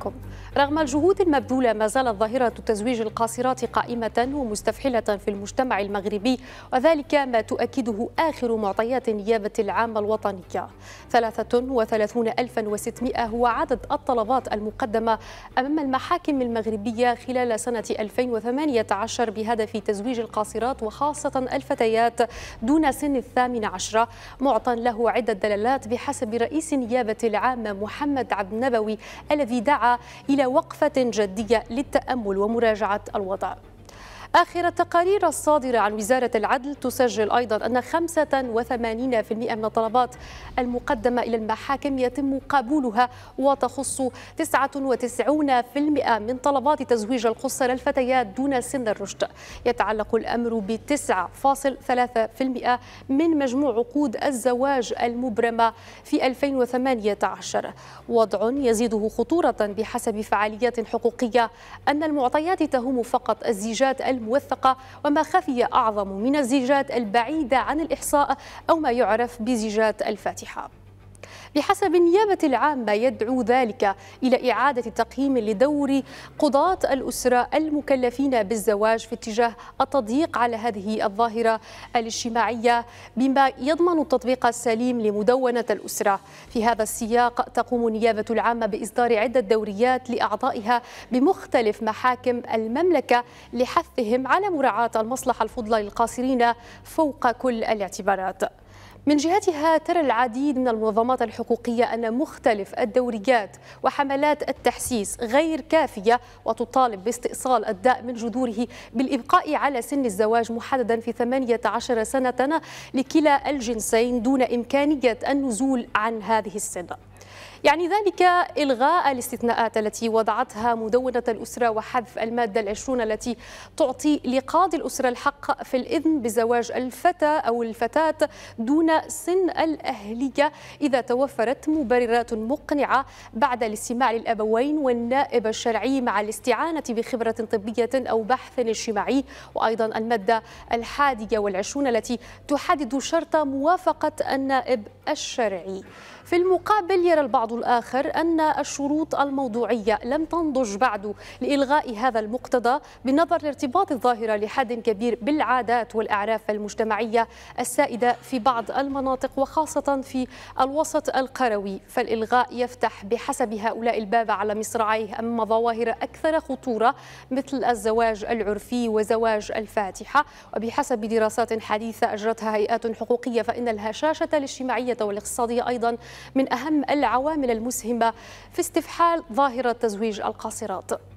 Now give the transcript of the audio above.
بكم رغم الجهود المبذولة ما زالت ظاهرة تزويج القاصرات قائمة ومستفحلة في المجتمع المغربي وذلك ما تؤكده آخر معطيات النيابة العامة الوطنية 33600 هو عدد الطلبات المقدمة أمام المحاكم المغربية خلال سنة 2018 بهدف تزويج القاصرات وخاصة الفتيات دون سن الثامن عشرة معطى له عدة دلالات بحسب رئيس النيابة العامة محمد عبد النبوي الذي دعا إلى وقفة جدية للتأمل ومراجعة الوضع آخر التقارير الصادرة عن وزارة العدل تسجل أيضا أن 85% من الطلبات المقدمة إلى المحاكم يتم قبولها وتخص 99% من طلبات تزويج القصر الفتيات دون سن الرشد يتعلق الأمر ب 9.3% من مجموع عقود الزواج المبرمة في 2018 وضع يزيده خطورة بحسب فعاليات حقوقية أن المعطيات تهم فقط الزيجات الموثقة وما خفي أعظم من الزيجات البعيدة عن الإحصاء أو ما يعرف بزيجات الفاتحة بحسب النيابة العامة يدعو ذلك إلى إعادة تقييم لدور قضاة الأسرة المكلفين بالزواج في اتجاه التضييق على هذه الظاهرة الاجتماعية بما يضمن التطبيق السليم لمدونة الأسرة في هذا السياق تقوم النيابة العامة بإصدار عدة دوريات لأعضائها بمختلف محاكم المملكة لحثهم على مراعاة المصلحة الفضلى للقاصرين فوق كل الاعتبارات من جهتها ترى العديد من المنظمات الحقوقية أن مختلف الدوريات وحملات التحسيس غير كافية وتطالب باستئصال الداء من جذوره بالإبقاء على سن الزواج محددا في 18 سنة لكلا الجنسين دون إمكانية النزول عن هذه السنة يعني ذلك إلغاء الاستثناءات التي وضعتها مدونة الأسرة وحذف المادة العشرون التي تعطي لقاضي الأسرة الحق في الإذن بزواج الفتى أو الفتاة دون سن الأهلية إذا توفرت مبررات مقنعة بعد الاستماع للأبوين والنائب الشرعي مع الاستعانة بخبرة طبية أو بحث اجتماعي وأيضا المادة الحادية والعشرون التي تحدد شرط موافقة النائب الشرعي في المقابل يرى البعض البعض الآخر أن الشروط الموضوعية لم تنضج بعد لإلغاء هذا المقتضى بالنظر لارتباط الظاهرة لحد كبير بالعادات والأعراف المجتمعية السائدة في بعض المناطق وخاصة في الوسط القروي فالإلغاء يفتح بحسب هؤلاء الباب على مصراعيه أمام ظواهر أكثر خطورة مثل الزواج العرفي وزواج الفاتحة وبحسب دراسات حديثة أجرتها هيئات حقوقية فإن الهشاشة الاجتماعية والاقتصادية أيضا من أهم العوامل العامل المسهمة في استفحال ظاهرة تزويج القاصرات